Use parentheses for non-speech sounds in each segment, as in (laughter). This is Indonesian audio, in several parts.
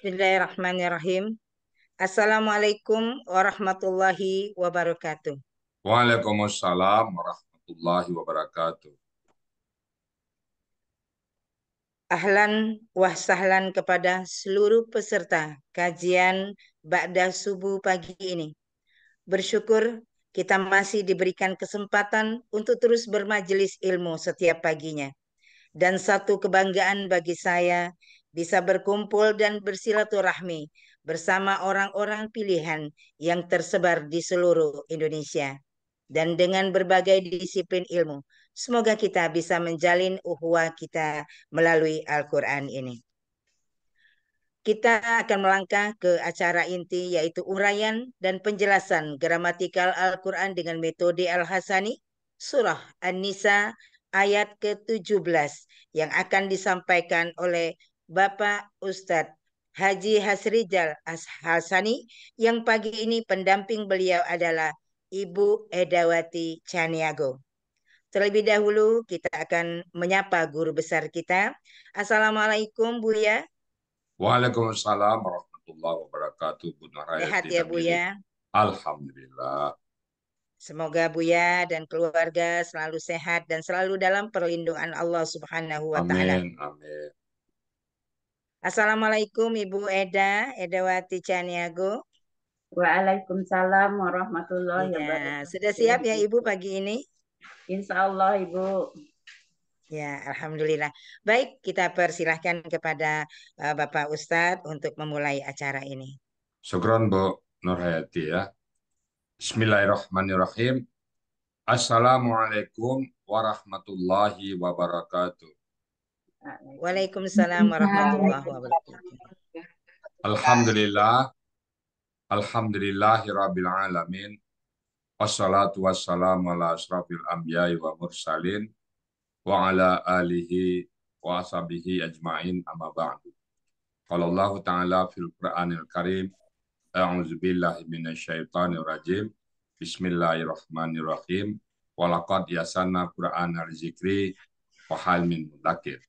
Bismillahirrahmanirrahim. Assalamualaikum warahmatullahi wabarakatuh. Waalaikumsalam warahmatullahi wabarakatuh. Ahlan wa sahlan kepada seluruh peserta kajian Ba'da Subuh pagi ini. Bersyukur kita masih diberikan kesempatan untuk terus bermajelis ilmu setiap paginya. Dan satu kebanggaan bagi saya bisa berkumpul dan bersilaturahmi bersama orang-orang pilihan yang tersebar di seluruh Indonesia dan dengan berbagai disiplin ilmu. Semoga kita bisa menjalin uhwa kita melalui Al-Quran ini. Kita akan melangkah ke acara inti yaitu uraian dan penjelasan gramatikal Al-Quran dengan metode Al-Hasani, surah An-Nisa ayat ke-17 yang akan disampaikan oleh Bapak Ustadz Haji Hasrijal Hasani yang pagi ini pendamping beliau adalah Ibu Edawati Caniago. Terlebih dahulu kita akan menyapa guru besar kita. Assalamualaikum Buya. Waalaikumsalam warahmatullahi wabarakatuh. Bu Sehat ya Buya. Alhamdulillah. Semoga Buya dan keluarga selalu sehat dan selalu dalam perlindungan Allah Subhanahu wa taala. Amin. Amin. Assalamualaikum Ibu Eda, Edawati Caniago. Waalaikumsalam warahmatullahi ya, wabarakatuh. Sudah siap ya Ibu pagi ini? Insya Allah Ibu. Ya, Alhamdulillah. Baik, kita persilahkan kepada uh, Bapak Ustadz untuk memulai acara ini. Syukron Bu Nurhayati ya. Bismillahirrahmanirrahim. Assalamualaikum warahmatullahi wabarakatuh. Waalaikumsalam warahmatullahi wabarakatuh. Alhamdulillah. Alhamdulillahirabbil alamin. Wassalatu wassalamu ala asyrafil anbiya'i wa mursalin wa ala alihi wa ashabihi ajma'in amma ba'du. Qala Allah Ta'ala fil Qur'anil Karim, a'udzu billahi minasyaitonir rajim. Bismillahirrahmanirrahim. Walaqad yasanna Qur'ana zikri wa hal min mudakir.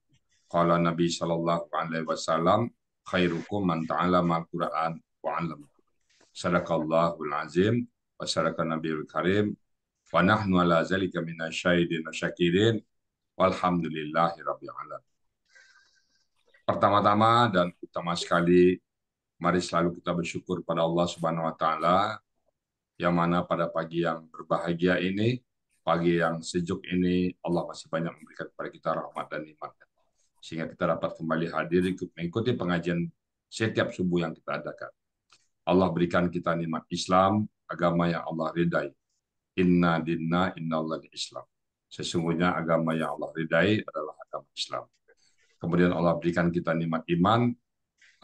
Qala Nabi sallallahu alaihi wasallam khairukum man ta'allama al-Qur'an wa 'allama. al azim wa sadaqa nabiyul karim wa nahnu ala zalika minasyahidin wa syakirin walhamdulillahi rabbil alamin. Pertama-tama dan utama sekali mari selalu kita bersyukur pada Allah Subhanahu wa taala yang mana pada pagi yang berbahagia ini, pagi yang sejuk ini Allah masih banyak memberikan kepada kita rahmat dan nikmat sehingga kita dapat kembali hadir mengikuti pengajian setiap subuh yang kita adakan. Allah berikan kita nikmat Islam, agama yang Allah ridai. Inna dinna inna Allah Islam. Sesungguhnya agama yang Allah ridai adalah agama Islam. Kemudian Allah berikan kita nikmat iman.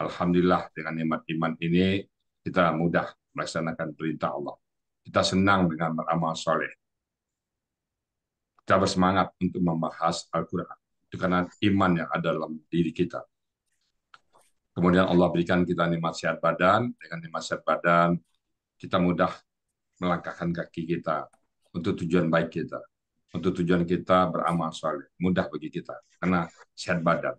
Alhamdulillah dengan nikmat iman ini kita mudah melaksanakan perintah Allah. Kita senang dengan beramal soleh. Kita bersemangat untuk membahas Al-Quran karena iman yang ada dalam diri kita. Kemudian Allah berikan kita nikmat sehat badan, dengan nikmat sehat badan kita mudah melangkahkan kaki kita untuk tujuan baik kita, untuk tujuan kita beramal soleh, mudah bagi kita karena sehat badan.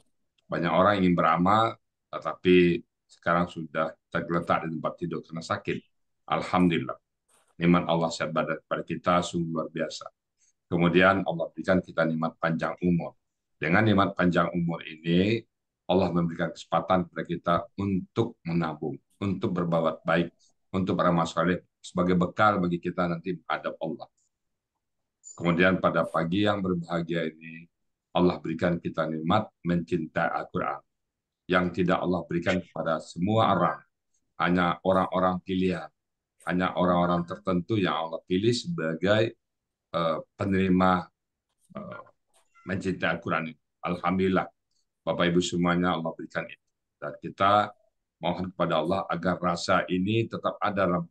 Banyak orang ingin beramal tetapi sekarang sudah tergeletak di tempat tidur karena sakit. Alhamdulillah. Nikmat Allah sehat badan kepada kita sungguh luar biasa. Kemudian Allah berikan kita nikmat panjang umur. Dengan nikmat panjang umur ini, Allah memberikan kesempatan kepada kita untuk menabung, untuk berbuat baik, untuk para masyarakat sebagai bekal bagi kita nanti menghadap Allah. Kemudian pada pagi yang berbahagia ini, Allah berikan kita nikmat mencintai Al-Quran yang tidak Allah berikan kepada semua orang, hanya orang-orang pilihan, hanya orang-orang tertentu yang Allah pilih sebagai uh, penerima uh, mencintai Al-Quran ini. Alhamdulillah, Bapak Ibu semuanya Allah berikan itu. Ya. Dan kita mohon kepada Allah agar rasa ini tetap ada dalam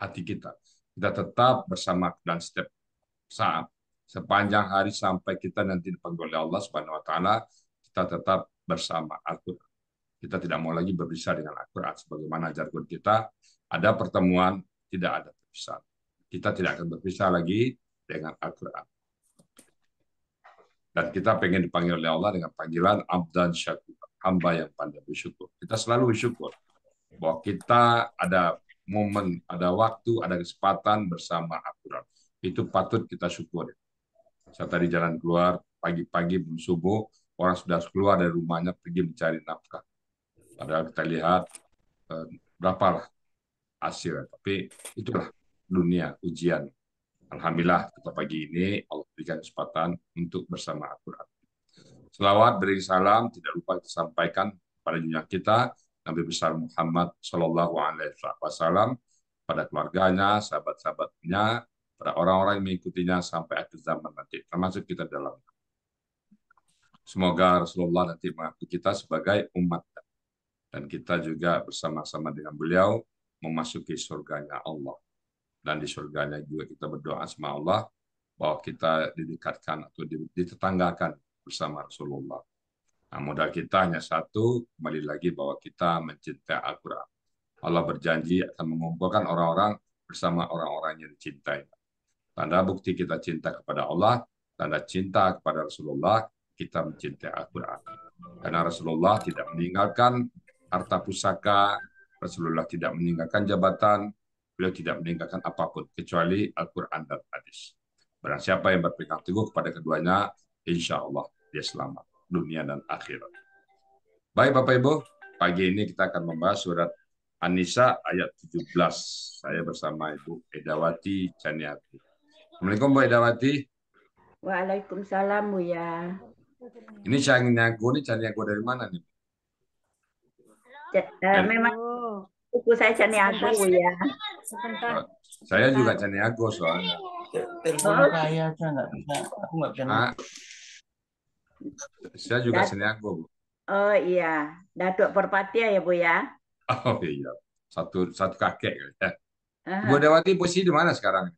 hati kita. Kita tetap bersama dan setiap saat sepanjang hari sampai kita nanti dipanggil oleh Allah Subhanahu wa taala, kita tetap bersama Al-Qur'an. Kita tidak mau lagi berpisah dengan Al-Qur'an sebagaimana jargon kita, ada pertemuan, tidak ada perpisahan. Kita tidak akan berpisah lagi dengan Al-Qur'an. Dan kita pengen dipanggil oleh Allah dengan panggilan abdan syakur, hamba yang pandai bersyukur. Kita selalu bersyukur bahwa kita ada momen, ada waktu, ada kesempatan bersama al Itu patut kita syukur. Saya tadi jalan keluar, pagi-pagi belum subuh, orang sudah keluar dari rumahnya pergi mencari nafkah. Padahal kita lihat eh, berapa lah hasilnya. Tapi itulah dunia, ujian. Alhamdulillah kita pagi ini Allah berikan kesempatan untuk bersama Al-Quran. Selawat beri salam tidak lupa disampaikan pada junjungan kita Nabi besar Muhammad Shallallahu Alaihi Wasallam pada keluarganya, sahabat-sahabatnya, pada orang-orang yang mengikutinya sampai akhir zaman nanti, termasuk kita dalam. Semoga Rasulullah nanti mengaku kita sebagai umat dan kita juga bersama-sama dengan beliau memasuki surganya Allah dan di surganya juga kita berdoa sama Allah bahwa kita didekatkan atau ditetanggakan bersama Rasulullah. Nah, modal kita hanya satu, kembali lagi bahwa kita mencintai Al-Quran. Allah berjanji akan mengumpulkan orang-orang bersama orang-orang yang dicintai. Tanda bukti kita cinta kepada Allah, tanda cinta kepada Rasulullah, kita mencintai Al-Quran. Karena Rasulullah tidak meninggalkan harta pusaka, Rasulullah tidak meninggalkan jabatan, beliau tidak meninggalkan apapun kecuali Al-Quran dan hadis. Barang siapa yang berpegang teguh kepada keduanya, insya Allah dia selamat dunia dan akhirat. Baik Bapak Ibu, pagi ini kita akan membahas surat An-Nisa ayat 17. Saya bersama Ibu Edawati Caniati. Assalamualaikum Bu Edawati. Waalaikumsalam Bu ya. Ini Caniago ini Caniago dari mana nih? Uh, memang Buku saya Caniago ya. Sebentar. Saya juga Caniago soalnya. Telepon oh. saya aja nggak bisa. Aku nggak bisa. Ah. saya juga Caniago. Oh iya, Datuk Perpatia ya Bu ya. Oh iya, satu satu kakek. Ya. Uh-huh. Bu Dewati posisi di mana sekarang?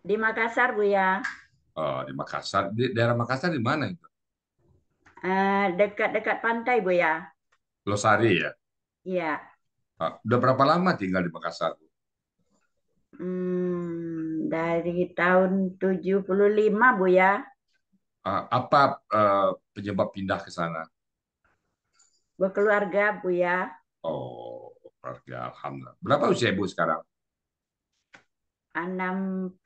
Di Makassar Bu ya. Oh di Makassar, di daerah Makassar di mana itu? Eh, dekat dekat pantai Bu ya. Losari ya. Iya. Udah berapa lama tinggal di Makassar? Hmm, dari tahun 75, Bu ya. Ah, apa uh, penyebab pindah ke sana? Berkeluarga, Bu ya. Oh, keluarga. Alhamdulillah. Berapa usia Bu sekarang? 65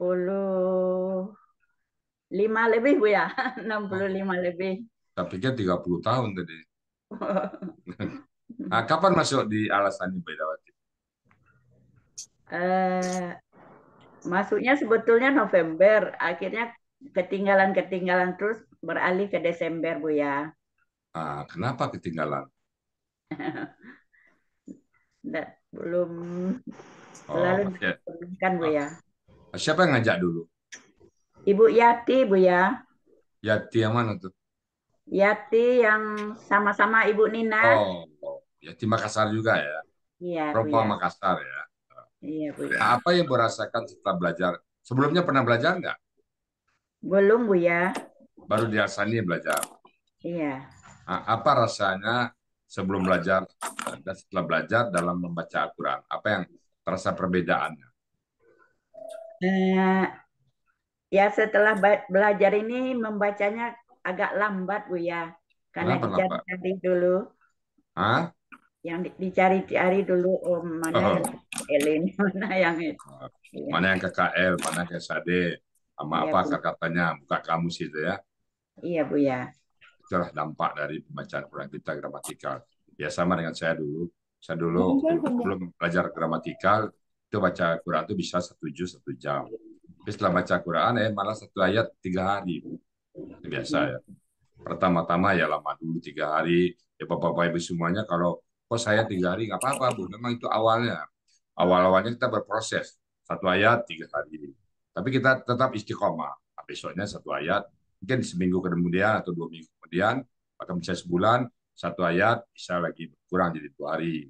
lebih, Bu ya. 65 (laughs) oh. lebih. Tapi tiga 30 tahun tadi. (laughs) Nah, kapan masuk di alasan Ibu Idawati? Eh, masuknya sebetulnya November, akhirnya ketinggalan-ketinggalan terus beralih ke Desember, Bu ya. Ah, kenapa ketinggalan? (laughs) Nggak, belum oh, selalu okay. kan Bu ya. Ah, siapa yang ngajak dulu? Ibu Yati, Bu ya. Yati yang mana tuh? Yati yang sama-sama Ibu Nina. Oh, ya di Makassar juga ya. Iya. Propa ya. Makassar ya. Iya bu. Ya. Apa yang Bu setelah belajar? Sebelumnya pernah belajar nggak? Belum bu ya. Baru di Asani belajar. Iya. Nah, apa rasanya sebelum belajar dan setelah belajar dalam membaca Al-Quran? Apa yang terasa perbedaannya? Eh, ya setelah belajar ini membacanya agak lambat bu ya, karena dicari-cari dulu. Hah? yang dicari-cari dulu oh, mana oh. yang Elin (laughs) mana yang itu. Mana yang KKL, mana yang KSAD, sama iya, apa Bu. katanya buka kamus itu ya. Iya Bu ya. Itulah dampak dari pembacaan Quran kita gramatikal. Ya sama dengan saya dulu. Saya dulu iya, belum belajar gramatikal, itu baca Quran itu bisa satu juz satu jam. Tapi setelah baca Quran, eh malah satu ayat tiga hari. biasa iya. ya. Pertama-tama ya lama dulu tiga hari. Ya bapak-bapak ibu semuanya kalau oh saya tiga hari nggak apa-apa bu memang itu awalnya awal awalnya kita berproses satu ayat tiga hari ini. tapi kita tetap istiqomah besoknya satu ayat mungkin seminggu kemudian atau dua minggu kemudian bahkan bisa sebulan satu ayat bisa lagi kurang jadi dua hari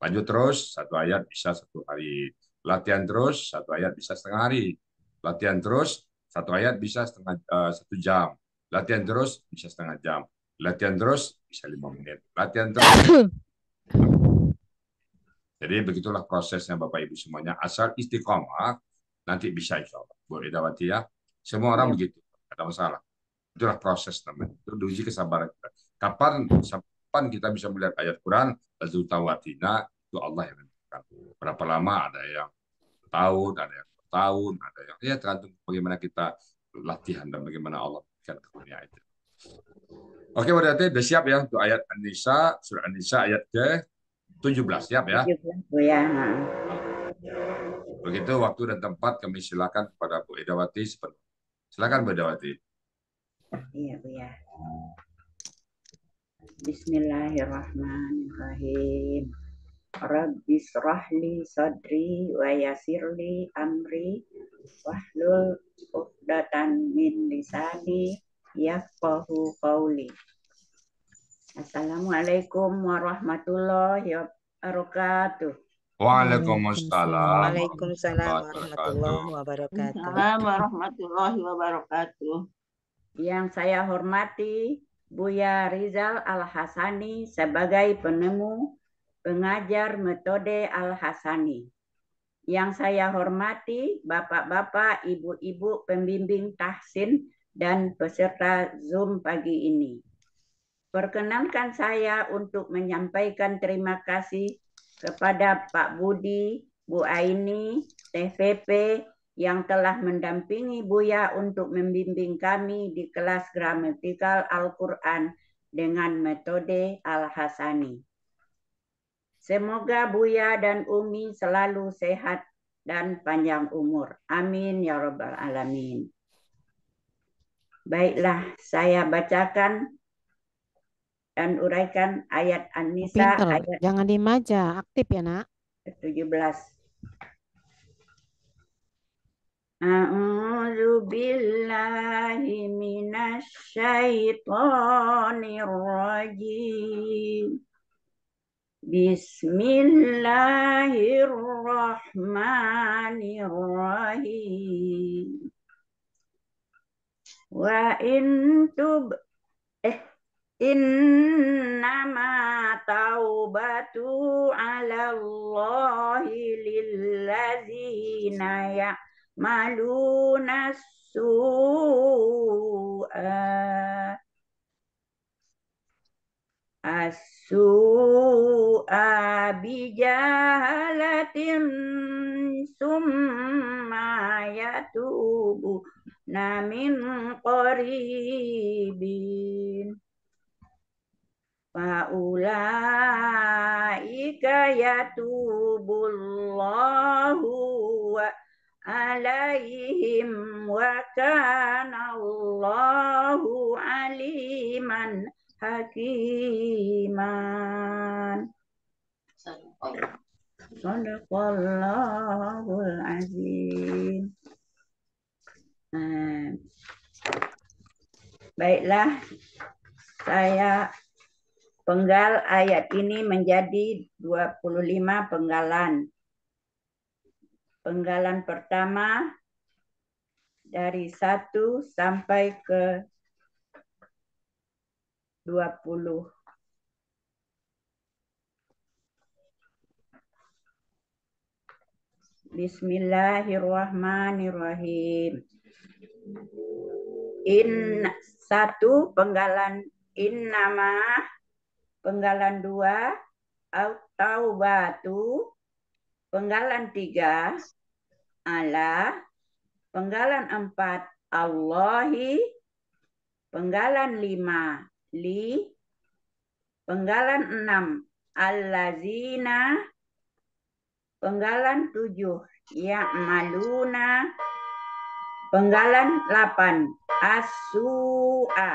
lanjut terus satu ayat bisa satu hari latihan terus satu ayat bisa setengah hari latihan terus satu ayat bisa setengah uh, satu jam latihan terus bisa setengah jam latihan terus bisa lima menit latihan terus (coughs) Jadi begitulah prosesnya Bapak Ibu semuanya. Asal istiqomah, nanti bisa insya Allah. Bu Edawati ya. Semua orang ya. begitu. Ada masalah. Itulah proses namanya. Itu diuji kesabaran kita. Kapan, kapan kita bisa melihat ayat Quran, lalu Tawatina, itu Allah yang menentukan. Berapa lama ada yang tahun, ada yang tahun, ada yang ya tergantung bagaimana kita latihan dan bagaimana Allah berikan karunia itu. Oke, berarti sudah siap ya untuk ayat An-Nisa, surah an ayat ke 17 siap ya. 17, ya. Begitu waktu dan tempat kami silakan kepada Bu Edawati Silakan Bu Edawati. Iya, Bu ya. Bismillahirrahmanirrahim. Rabbi srahli sadri wa yasirli amri wahlul uqdatan min lisani yafqahu qawli. Assalamualaikum warahmatullahi wabarakatuh. Waalaikumsalam. Waalaikumsalam warahmatullahi wabarakatuh. Assalamualaikum warahmatullahi wabarakatuh. Yang saya hormati Buya Rizal Al-Hasani sebagai penemu pengajar metode Al-Hasani. Yang saya hormati Bapak-bapak, Ibu-ibu pembimbing tahsin dan peserta Zoom pagi ini. Perkenankan saya untuk menyampaikan terima kasih kepada Pak Budi, Bu Aini, TVP yang telah mendampingi Buya untuk membimbing kami di kelas gramatikal Al-Quran dengan metode Al-Hasani. Semoga Buya dan Umi selalu sehat dan panjang umur. Amin ya Rabbal 'Alamin. Baiklah, saya bacakan dan uraikan ayat An-Nisa ayat jangan dimaja, aktif ya, Nak. 17. A'udzu billahi minasy syaithanir rajim. Bismillahirrahmanirrahim wa intub eh innama taubatu ala Allahi lillazina maluna su'a as-su'a bijahalatin Namin qaribin Faulaika yatubullahu wa alaihim wa kana Allahu aliman hakiman. Sadaqallahul azim. Hmm. baiklah, saya penggal ayat ini menjadi 25 penggalan. Penggalan pertama dari 1 sampai ke 20. Bismillahirrahmanirrahim. In satu penggalan in nama penggalan dua atau batu penggalan tiga Allah penggalan empat Allahi penggalan lima li penggalan enam allazina penggalan tujuh ya maluna Penggalan 8, asua.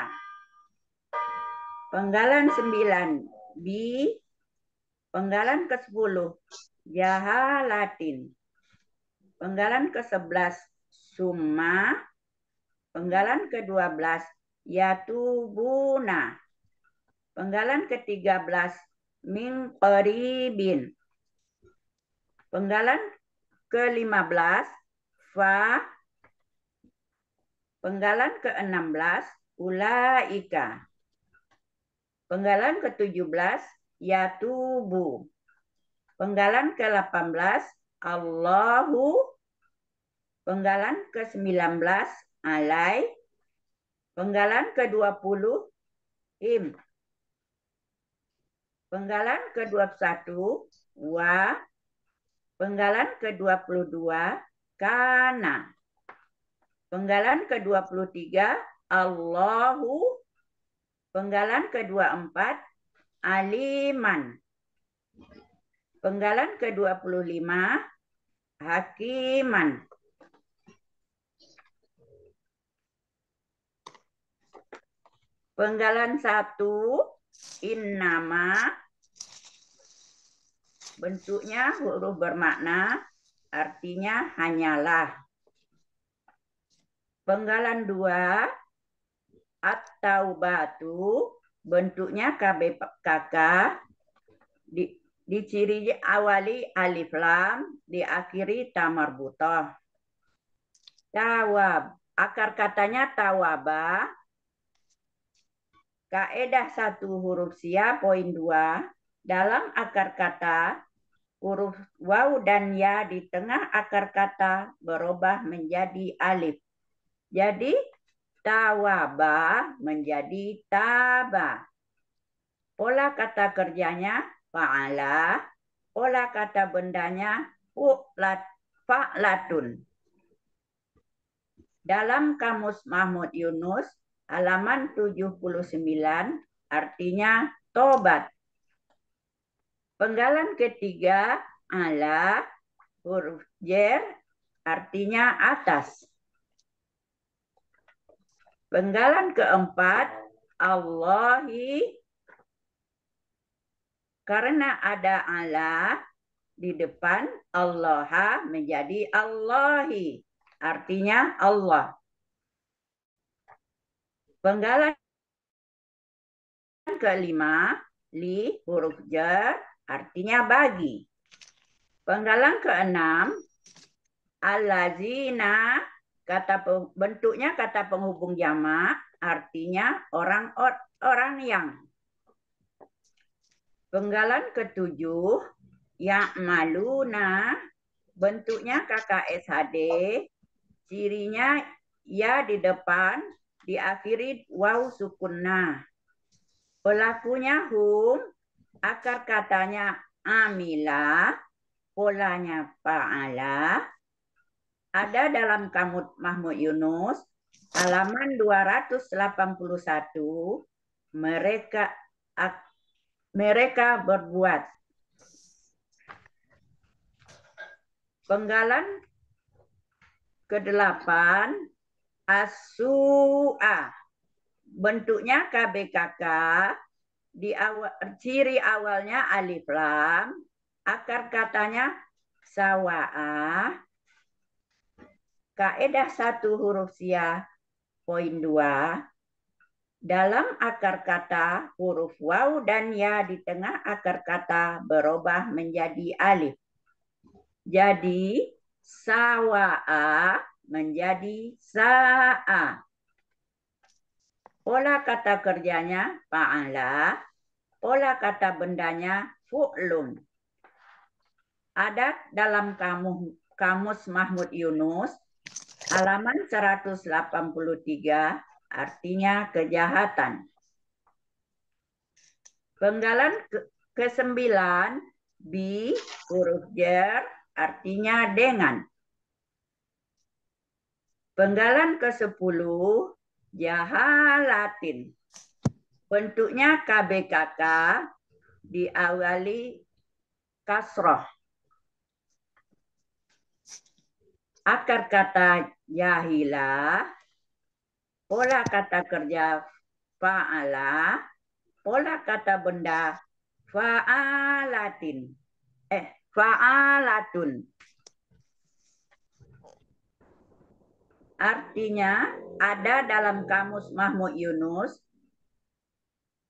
Penggalan 9, bi. Penggalan ke-10, jahalatin. Penggalan ke-11, Suma Penggalan ke-12, yatubuna. Penggalan ke-13, Mingperibin Penggalan ke-15, fa Penggalan ke-16, ulaika. Penggalan ke-17, yatubu. Penggalan ke-18, Allahu. Penggalan ke-19, alai. Penggalan ke-20, im. Penggalan ke-21, wa. Penggalan ke-22, kana. Penggalan ke-23 Allahu Penggalan ke-24 aliman. Penggalan ke-25 hakiman. Penggalan 1 innama bentuknya huruf bermakna artinya hanyalah Penggalan dua atau batu bentuknya KBKK di, ciri awali alif lam diakhiri tamar tamarbutoh. Tawab akar katanya tawaba Kaedah satu huruf sia poin dua dalam akar kata huruf waw dan ya di tengah akar kata berubah menjadi alif. Jadi tawaba menjadi taba. Pola kata kerjanya fa'ala, pola kata bendanya fu'lat, fa'latun. Dalam kamus Mahmud Yunus, halaman 79, artinya tobat. Penggalan ketiga, ala, huruf jer, artinya atas. Penggalan keempat, Allahi, karena ada Allah di depan, Allah menjadi Allahi, artinya Allah. Penggalan kelima, li huruf je artinya bagi. Penggalan keenam, alazina Kata bentuknya kata penghubung jamak, artinya orang orang yang. Penggalan ketujuh, ya maluna, bentuknya KKSHD, cirinya ya di depan, diakhiri waw sukunna. Pelakunya hum, akar katanya amila, polanya paala ada dalam Kamut Mahmud Yunus halaman 281 mereka mereka berbuat penggalan kedelapan asua bentuknya KBKK di awal, ciri awalnya alif lam akar katanya sawaah Kaedah satu huruf sia poin dua dalam akar kata huruf waw dan ya di tengah akar kata berubah menjadi alif. Jadi sawa'a menjadi sa'a. Pola kata kerjanya fa'ala, pola kata bendanya fu'lun. Adat dalam kamus Mahmud Yunus Halaman 183 artinya kejahatan. Penggalan ke sembilan B huruf jer artinya dengan. Penggalan ke-10 jahalatin. Bentuknya KBKK diawali kasroh. Akar kata yahila pola kata kerja fa'ala, pola kata benda fa'alatin. Eh, fa'alatun. Artinya ada dalam kamus Mahmud Yunus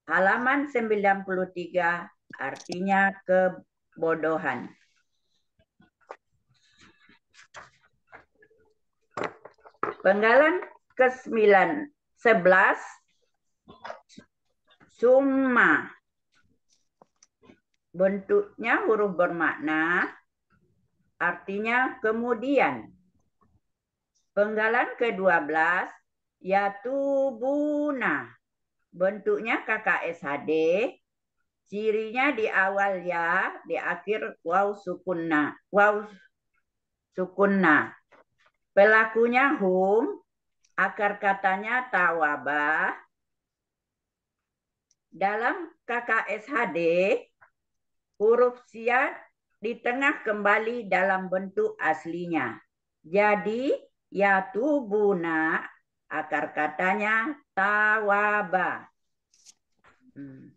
halaman 93 artinya kebodohan. Penggalan ke-9, 11 summa. Bentuknya huruf bermakna, artinya kemudian. Penggalan ke-12, yatubuna. Bentuknya KKSHD, cirinya di awal ya, di akhir waw sukunna. Waw sukunna. Pelakunya hum, akar katanya tawabah. Dalam KKSHD, huruf siat di tengah kembali dalam bentuk aslinya. Jadi, ya tubuna akar katanya tawabah. Hmm.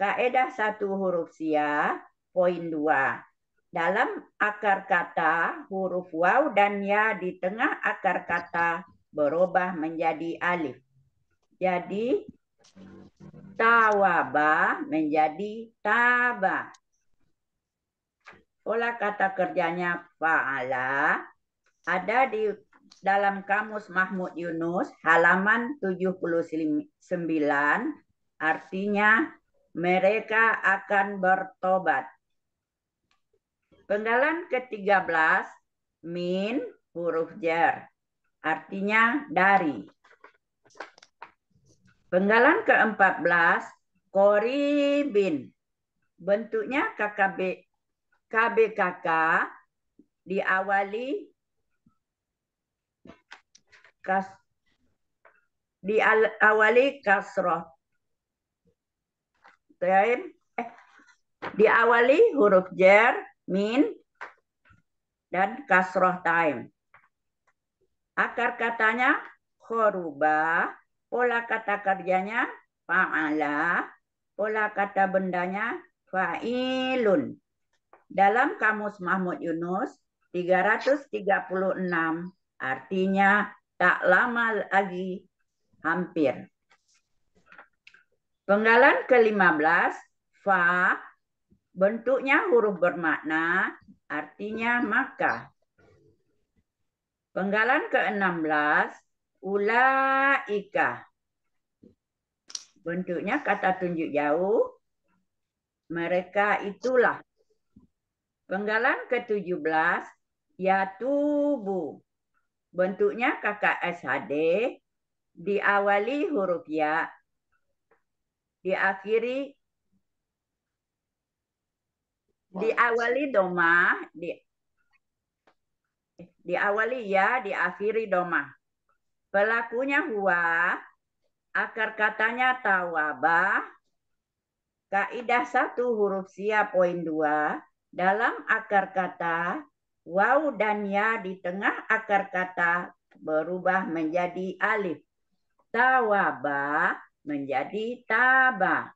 Kaedah satu huruf siat poin dua dalam akar kata huruf waw dan ya di tengah akar kata berubah menjadi alif. Jadi tawaba menjadi taba. Pola kata kerjanya fa'ala ada di dalam kamus Mahmud Yunus halaman 79 artinya mereka akan bertobat Penggalan ke-13 min huruf jar. Artinya dari. Penggalan ke-14 koribin. Bentuknya KKB KBKK diawali kas diawali kasroh eh diawali huruf jar min, dan kasroh time. Akar katanya koruba, pola kata kerjanya fa'ala, pola kata bendanya fa'ilun. Dalam kamus Mahmud Yunus 336 artinya tak lama lagi hampir. Penggalan ke-15 fa Bentuknya huruf bermakna, artinya maka. Penggalan ke-16, ulaika. Bentuknya kata tunjuk jauh, mereka itulah. Penggalan ke-17, ya tubuh. Bentuknya kakak SHD, diawali huruf ya, diakhiri diawali doma di diawali ya diakhiri doma pelakunya huwa akar katanya tawabah kaidah satu huruf sia poin dua dalam akar kata waw dan ya di tengah akar kata berubah menjadi alif tawaba menjadi taba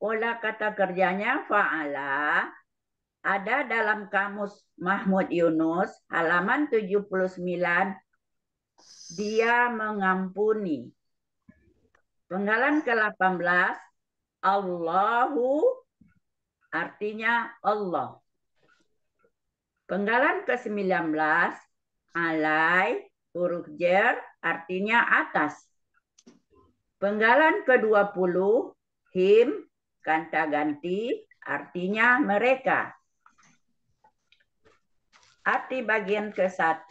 pola kata kerjanya faala ada dalam kamus Mahmud Yunus halaman 79 dia mengampuni. Penggalan ke-18 Allahu artinya Allah. Penggalan ke-19 alai huruf jer artinya atas. Penggalan ke-20 him kanta ganti artinya mereka arti bagian ke-1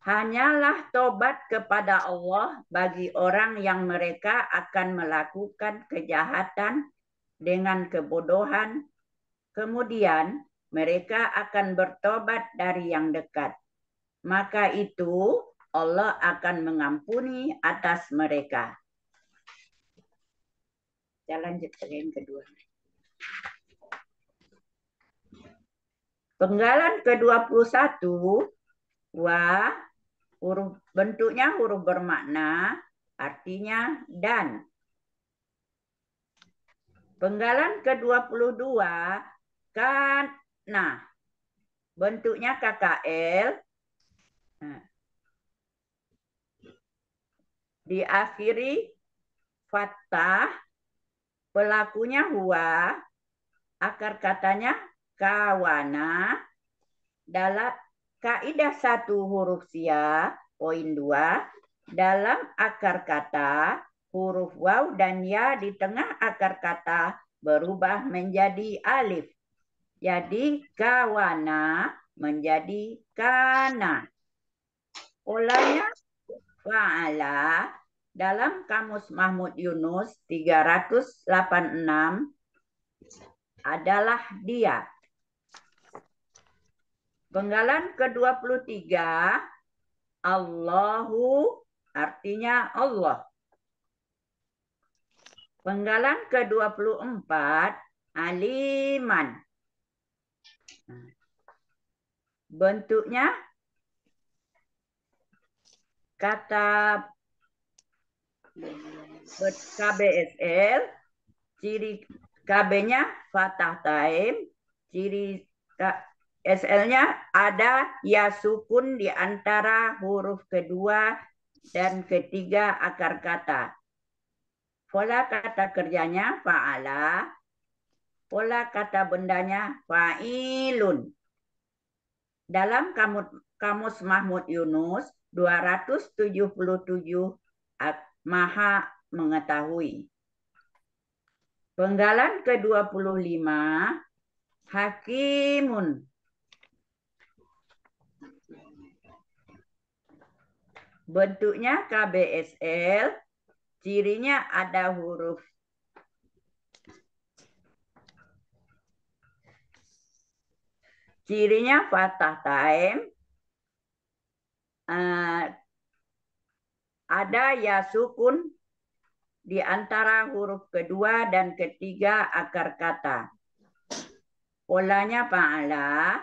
Hanyalah tobat kepada Allah bagi orang yang mereka akan melakukan kejahatan dengan kebodohan, kemudian mereka akan bertobat dari yang dekat. Maka itu Allah akan mengampuni atas mereka. Jalan lanjut ke yang kedua. Penggalan ke-21 wa huruf bentuknya huruf bermakna artinya dan. Penggalan ke-22 kan nah bentuknya KKL nah, diakhiri fatah, pelakunya huwa akar katanya kawana dalam kaidah satu huruf sia poin dua dalam akar kata huruf waw dan ya di tengah akar kata berubah menjadi alif. Jadi kawana menjadi kana. Polanya waala dalam kamus Mahmud Yunus 386 adalah dia. Penggalan ke-23 Allahu artinya Allah. Penggalan ke-24 aliman. Bentuknya kata KBSL ciri KB-nya fatah taim, ciri SL-nya ada ya sukun di antara huruf kedua dan ketiga akar kata. Pola kata kerjanya fa'ala, pola kata bendanya fa'ilun. Dalam kamus Mahmud Yunus 277 maha mengetahui. Penggalan ke-25 Hakimun Bentuknya KBSL, cirinya ada huruf Cirinya fatah time. Uh, ada ya sukun di antara huruf kedua dan ketiga akar kata. Polanya paala,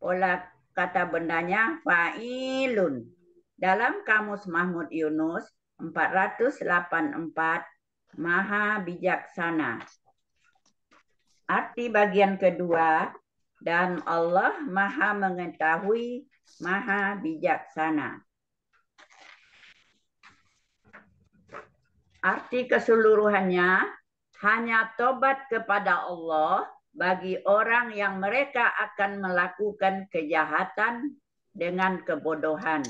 pola kata bendanya fa'ilun. Dalam Kamus Mahmud Yunus 484 Maha Bijaksana. Arti bagian kedua dan Allah Maha mengetahui, Maha bijaksana. Arti keseluruhannya hanya tobat kepada Allah bagi orang yang mereka akan melakukan kejahatan dengan kebodohan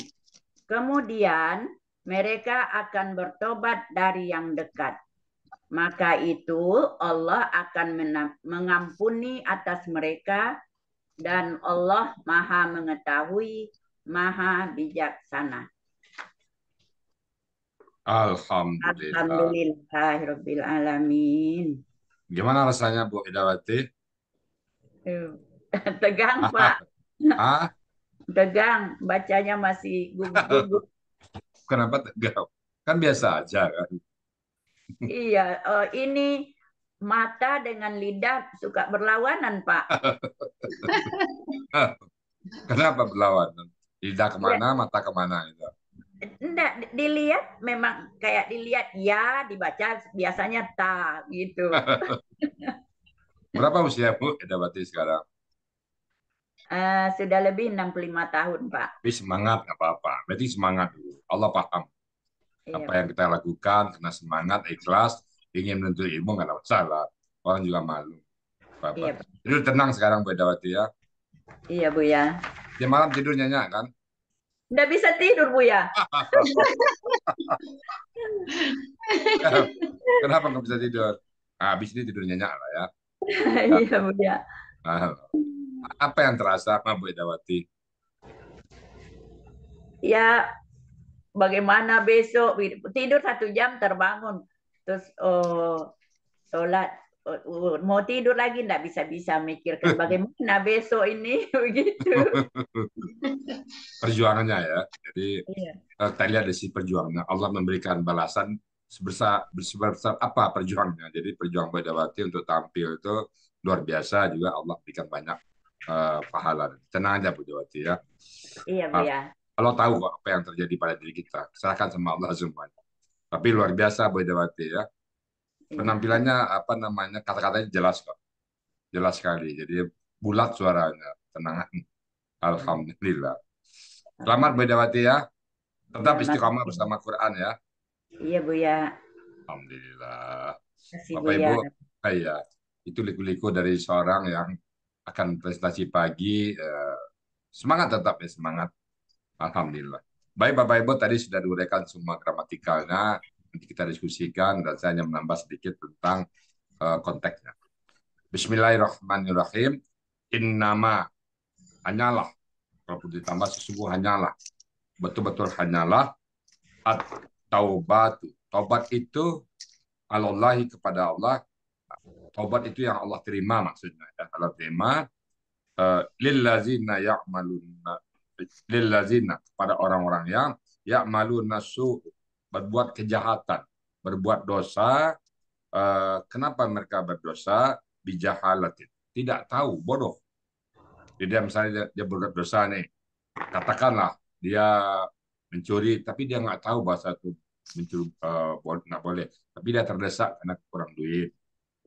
Kemudian mereka akan bertobat dari yang dekat. Maka itu Allah akan mengampuni atas mereka dan Allah maha mengetahui, maha bijaksana. Alhamdulillah. Alhamdulillahirabbil alamin. Gimana rasanya Bu Idawati? (laughs) Tegang, Pak. Hah? tegang bacanya masih gugup-gugup (laughs) kenapa tegang kan biasa aja kan iya eh, ini mata dengan lidah suka berlawanan pak (laughs) kenapa berlawanan lidah kemana ya. mata kemana itu Nggak, dilihat memang kayak dilihat ya dibaca biasanya ta gitu (laughs) berapa usia Bu Edawati sekarang Uh, sudah lebih 65 tahun, Pak. Tapi semangat, nggak apa-apa. Berarti semangat dulu. Allah paham. Iya, apa yang kita lakukan, karena semangat, ikhlas, ingin menuntut ilmu, nggak ada salah. Orang juga malu. Bapak. Iya, Tidur tenang sekarang, Bu Edawati, ya. Iya, Bu, ya. Di malam tidur nyenyak, kan? Nggak bisa tidur, Bu, ya. (laughs) Kenapa nggak bisa tidur? Nah, habis ini tidur nyenyak lah, ya. (laughs) iya, Bu, ya. Nah, apa yang terasa apa Bu Edawati? Ya, bagaimana besok tidur satu jam terbangun terus oh, sholat oh, mau tidur lagi nggak bisa bisa mikirkan (laughs) bagaimana besok ini (laughs) begitu (laughs) perjuangannya ya jadi iya. tadi ada si perjuangannya Allah memberikan balasan sebesar sebesar apa perjuangannya jadi perjuangan Badawati untuk tampil itu luar biasa juga Allah berikan banyak uh, pahala. Tenang aja Bu Jawati ya. Iya Bu ah, ya. Kalau tahu apa yang terjadi pada diri kita, serahkan sama Allah semuanya. Tapi luar biasa Bu Jawati ya. Iya. Penampilannya apa namanya kata-katanya jelas kok, jelas sekali. Jadi bulat suaranya, tenang. Alhamdulillah. Selamat Bu Jawati ya. Tetap istiqomah bersama Quran ya. Iya Bu ya. Alhamdulillah. Kasih, Bapak Bu, ya. Ayah, eh, Itu liku-liku dari seorang yang akan prestasi pagi. Eh, semangat tetap ya, semangat. Alhamdulillah. Baik Bapak Ibu, tadi sudah diuraikan semua gramatikalnya, nanti kita diskusikan dan saya hanya menambah sedikit tentang eh, konteksnya. Bismillahirrahmanirrahim. Innama hanyalah kalau ditambah sesungguh hanyalah betul-betul hanyalah at taubatu. Taubat itu alallahi kepada Allah Taubat itu yang Allah terima maksudnya. Ya. Allah terima eh, lillazina malu. lillazina kepada orang-orang yang ya malu nasu berbuat kejahatan, berbuat dosa. Uh, kenapa mereka berdosa? Bijahalatin. Tidak tahu, bodoh. Jadi misalnya dia, dia berbuat dosa nih, katakanlah dia mencuri, tapi dia nggak tahu bahasa itu mencuri uh, nggak boleh. Tapi dia terdesak karena kurang duit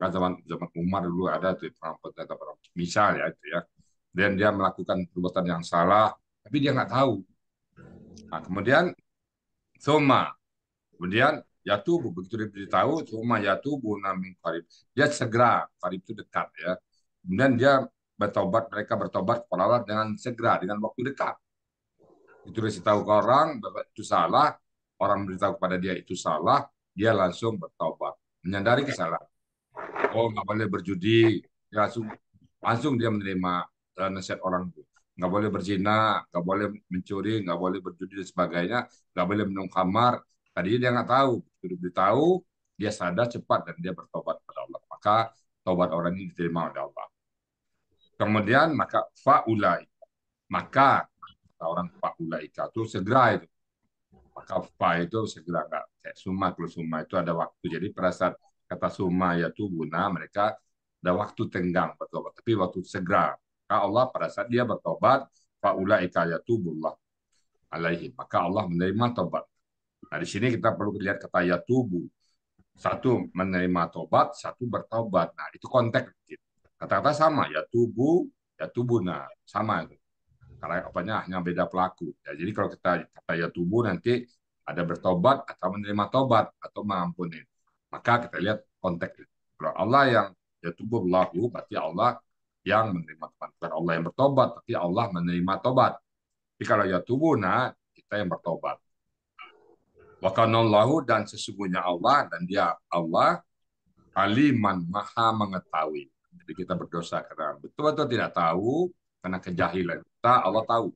kan zaman zaman Umar dulu ada tuh perampok atau perampok misal ya itu ya dan dia melakukan perbuatan yang salah tapi dia nggak tahu nah, kemudian soma kemudian ya tubuh begitu diberitahu soma ya bu namin karib dia segera karib itu dekat ya kemudian dia bertobat mereka bertobat kepada Allah dengan segera dengan waktu dekat itu dia tahu ke orang bahwa itu salah orang beritahu kepada dia itu salah dia langsung bertobat menyadari kesalahan Iya. oh nggak boleh berjudi, ya, langsung langsung dia menerima uh, nasihat orang itu. Nggak boleh berzina, nggak boleh mencuri, nggak boleh berjudi dan sebagainya, nggak boleh minum kamar. Tadinya dia nggak tahu, begitu dia tahu, dia sadar cepat dan dia bertobat kepada Allah. Maka tobat orang ini diterima oleh Allah. Kemudian maka faulai, maka orang faulai itu segera itu. Maka fa itu segera nggak kayak suma kalau suma itu ada waktu. Jadi pada saat kata suma ya tubuna mereka ada waktu tenggang bertobat tapi waktu segera maka Allah pada saat dia bertobat ya tubullah alaihi maka Allah menerima tobat nah di sini kita perlu lihat kata ya tubuh. satu menerima tobat satu bertobat nah itu konteks kata-kata sama ya tubuh, ya tubuna sama itu karena apanya hanya beda pelaku ya, jadi kalau kita kata ya tubuh nanti ada bertobat atau menerima tobat atau mengampuni maka kita lihat konteksnya. Kalau Allah yang ya tubuh lahu, berarti Allah yang menerima tobat. Bukan Allah yang bertobat, tapi Allah menerima tobat. Tapi kalau ya tubuh, nah kita yang bertobat. Wakanallahu dan sesungguhnya Allah dan dia Allah aliman maha mengetahui. Jadi kita berdosa karena betul-betul tidak tahu karena kejahilan kita Allah tahu.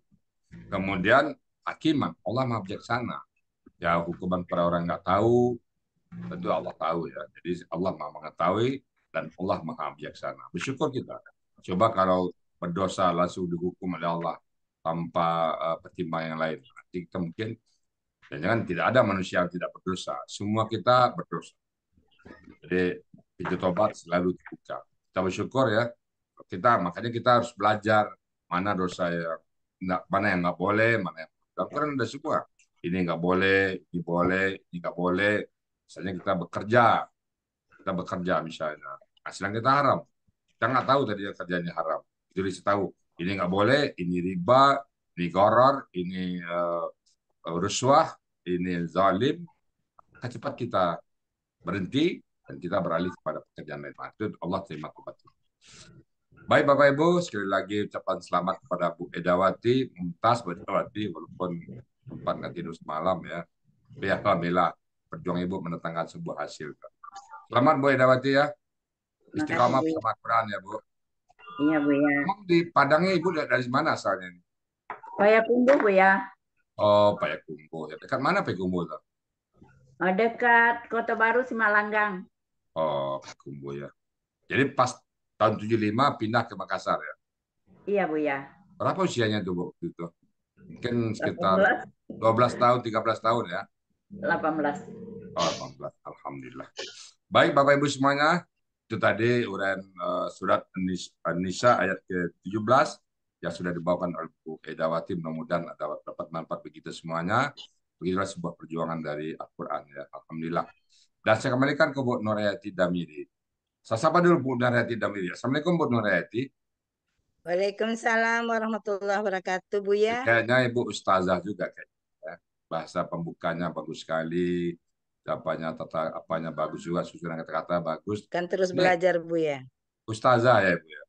Kemudian hakiman Allah maha bijaksana. Ya hukuman para orang nggak tahu, Tentu Allah tahu ya. Jadi Allah maha mengetahui dan Allah maha bijaksana. Bersyukur kita. Coba kalau berdosa langsung dihukum oleh Allah tanpa uh, pertimbangan yang lain. Nanti kita mungkin dan jangan tidak ada manusia yang tidak berdosa. Semua kita berdosa. Jadi pintu tobat selalu dibuka. Kita bersyukur ya. Kita makanya kita harus belajar mana dosa yang enggak, mana yang nggak boleh, mana yang Dokter ada semua. Ini nggak boleh, ini boleh, ini nggak boleh, Misalnya kita bekerja, kita bekerja misalnya, hasilnya kita haram. Kita nggak tahu tadi kerjanya haram. jadi kita tahu. Ini nggak boleh, ini riba, ini goror, ini uh, rusuah, ini zalim. Maka cepat kita berhenti dan kita beralih kepada pekerjaan lain. Nah, itu Allah terima tobat. Baik Bapak Ibu, sekali lagi ucapan selamat kepada Bu Edawati, Mumtaz Bu Edawati, walaupun tempat nggak tidur semalam ya. Tapi Alhamdulillah, perjuang ibu mendatangkan sebuah hasil. Selamat Bu Edawati ya. Istiqomah bersama Quran ya Bu. Iya Bu ya. Emang di Padangnya ibu dari mana asalnya? Payakumbuh Bu ya. Oh Payakumbuh ya. Dekat mana Payakumbuh Oh, dekat Kota Baru Simalanggang. Oh Payakumbuh ya. Jadi pas tahun 75 pindah ke Makassar ya? Iya Bu ya. Berapa usianya itu Bu itu? Mungkin sekitar 12 tahun, 13 tahun ya? 18. Oh, 18. Alhamdulillah. Baik Bapak Ibu semuanya, itu tadi uraian uh, eh, surat An-Nisa ayat ke-17 yang sudah dibawakan oleh Bu Edawati mudah-mudahan dapat dapat manfaat begitu semuanya. Begitulah sebuah perjuangan dari Al-Qur'an ya. Alhamdulillah. Dan saya kembalikan ke Bu Nurayati Damiri. Saya sapa dulu Bu Nurayati Damiri. Assalamualaikum Bu Nurayati. Waalaikumsalam warahmatullahi wabarakatuh Bu ya. Kayaknya Ibu Ustazah juga kayaknya bahasa pembukanya bagus sekali, apanya tata apanya bagus juga susunan kata-kata bagus. Kan terus belajar Bu ya. Ustazah ya Bu ya.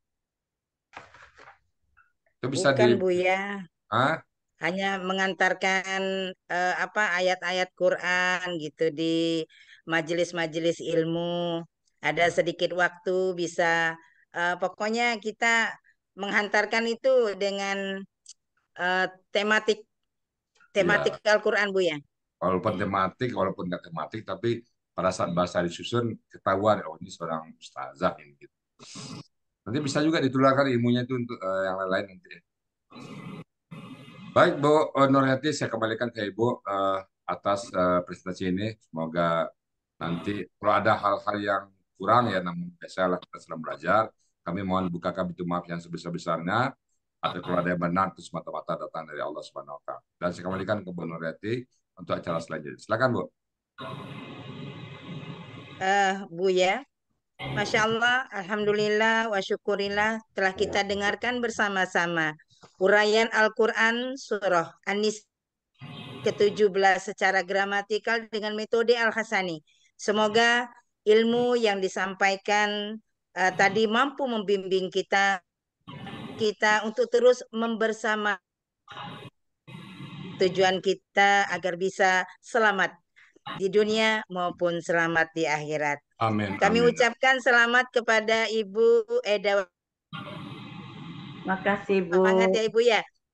Itu bisa Bukan di... Bu ya. Hah? Hanya mengantarkan eh, apa ayat-ayat Quran gitu di majelis-majelis ilmu. Ada sedikit waktu bisa eh, pokoknya kita menghantarkan itu dengan uh, tematik tematik ya. Al-Quran Bu ya? Walaupun tematik, walaupun nggak tematik, tapi pada saat bahasa disusun ketahuan oh ini seorang ustazah ini gitu. Nanti bisa juga ditularkan ilmunya itu untuk uh, yang lain-lain nanti. Ya. Baik Bu uh, eh, Nurhati, saya kembalikan ke Ibu uh, atas uh, presentasi ini. Semoga nanti kalau ada hal-hal yang kurang ya namun biasalah kita sedang belajar. Kami mohon bukakan pintu maaf yang sebesar-besarnya atau kalau ada yang benar itu semata-mata datang dari Allah Subhanahu wa taala. Dan saya kembalikan ke Bu Nureti untuk acara selanjutnya. Silakan Bu. Uh, Bu ya. Masya Allah, Alhamdulillah, wa syukurillah telah kita dengarkan bersama-sama uraian Al-Quran Surah Anis ke-17 secara gramatikal dengan metode Al-Hasani. Semoga ilmu yang disampaikan uh, tadi mampu membimbing kita kita untuk terus membersama tujuan kita agar bisa selamat di dunia maupun selamat di akhirat. Amin. Kami Amen. ucapkan selamat kepada Ibu Eda. Makasih Bu. Semangat ya Ibu ya.